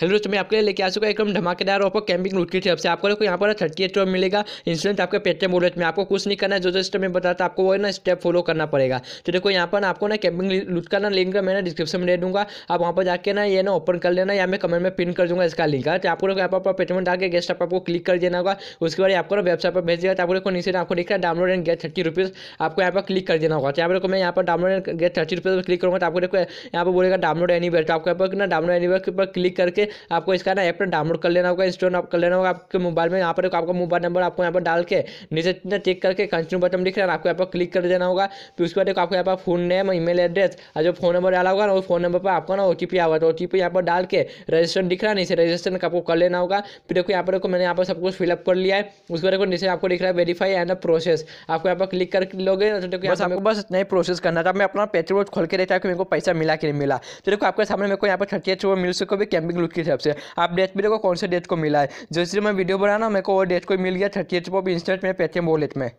hello दोस्तों मैं आपके लिए लेके आ चुका एकदम धमाकेदार ऑफर कैंपिंग रूट की तरफ से आपको देखो यहाँ पर थर्टी एट मिलेगा इंस्टेंट आपके पेटीएम बोलेट में आपको कुछ नहीं करना है जो जो स्टेप मैं बताता आपको वो ना स्टेप फॉलो करना पड़ेगा तो देखो यहाँ पर आपको ना कैंपिंग लूट का ना लिंक मैंने डिस्क्रिप्शन में दे दूँगा आप वहाँ पर जाकर ना ये ना ओपन कर लेना या मैं कमेंट में पिन कर दूँगा इसका लिंक है तो आपको यहाँ पर पेटीएम डाल के गेस्ट आप आपको क्लिक कर देना होगा उसके बाद आपको ना वेबसाइट पर भेज देगा तो आपको देखो नीचे आपको देखा download and get thirty rupees आपको यहाँ पर क्लिक कर देना होगा तो यहाँ पर मैं यहाँ पर download and get thirty rupees पर क्लिक करूँगा तो आपको देखो यहाँ पर बोलेगा डाउनलोड एनी तो आपको यहाँ पर ना डाउनलोड एनीवेयर पर क्लिक करके लिए आपको इसका ना ऐप डाउनलोड कर लेना होगा इंस्टॉल कर लेना होगा आपके मोबाइल में यहाँ पर आपका मोबाइल नंबर आपको यहाँ पर डाल के नीचे ना टिक करके कंटिन्यू बटन लिख रहे है आपको यहाँ पर क्लिक कर देना होगा फिर उसके बाद एक आपको यहाँ पर फोन नेम ईमेल एड्रेस और जो फोन नंबर डाला होगा ना उस फोन नंबर पर आपको ना ओ टी पी आवा तो ओ टी पी यहाँ पर डाल के रजिस्ट्रेशन दिख रहा है नीचे रजिस्ट्रेशन आपको कर लेना होगा फिर देखो यहाँ पर देखो मैंने यहाँ पर सब कुछ फिलअप कर लिया है उसके बाद नीचे आपको दिख रहा है वेरीफाई एंड प्रोसेस आपको यहाँ पर क्लिक कर लोगे तो देखो यहाँ पर बस नहीं प्रोसेस करना था मैं अपना पेट्रोल खोल के देता कि मेरे को पैसा मिला कि नहीं मिला तो देखो आपके सामने मेरे को यहाँ पर छठी अच्छे मिल सको भी कैंपिंग लुक के हिसाब से आप डेट मेरे को कौन से डेट को मिला है जैसे मैं वीडियो बना ना मेरे को वो डेट को मिल गया थर्टी एट को इंस्टेंट में पेटीएम वॉलेट में